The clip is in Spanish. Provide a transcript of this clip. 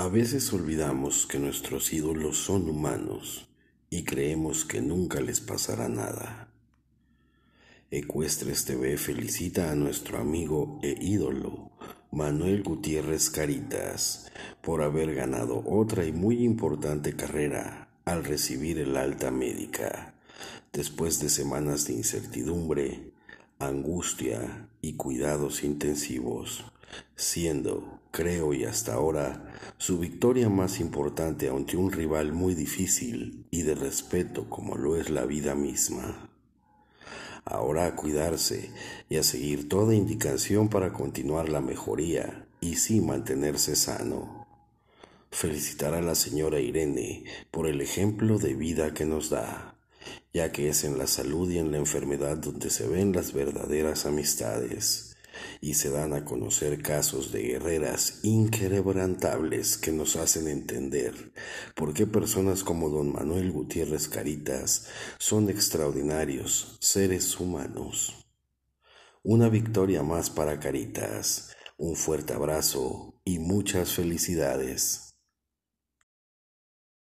A veces olvidamos que nuestros ídolos son humanos y creemos que nunca les pasará nada. Ecuestres TV felicita a nuestro amigo e ídolo Manuel Gutiérrez Caritas por haber ganado otra y muy importante carrera al recibir el alta médica, después de semanas de incertidumbre, angustia y cuidados intensivos, siendo creo y hasta ahora, su victoria más importante ante un rival muy difícil y de respeto como lo es la vida misma. Ahora a cuidarse y a seguir toda indicación para continuar la mejoría y sí mantenerse sano. Felicitar a la señora Irene por el ejemplo de vida que nos da, ya que es en la salud y en la enfermedad donde se ven las verdaderas amistades y se dan a conocer casos de guerreras inquebrantables que nos hacen entender por qué personas como don Manuel Gutiérrez Caritas son extraordinarios seres humanos. Una victoria más para Caritas, un fuerte abrazo y muchas felicidades.